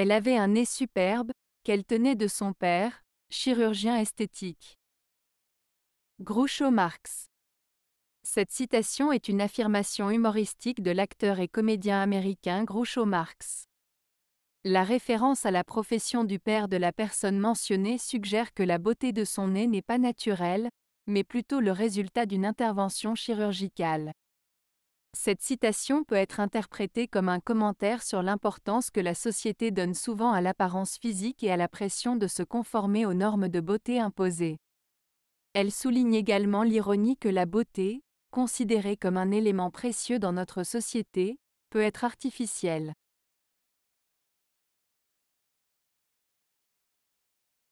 Elle avait un nez superbe, qu'elle tenait de son père, chirurgien esthétique. Groucho Marx. Cette citation est une affirmation humoristique de l'acteur et comédien américain Groucho Marx. La référence à la profession du père de la personne mentionnée suggère que la beauté de son nez n'est pas naturelle, mais plutôt le résultat d'une intervention chirurgicale. Cette citation peut être interprétée comme un commentaire sur l'importance que la société donne souvent à l'apparence physique et à la pression de se conformer aux normes de beauté imposées. Elle souligne également l'ironie que la beauté, considérée comme un élément précieux dans notre société, peut être artificielle.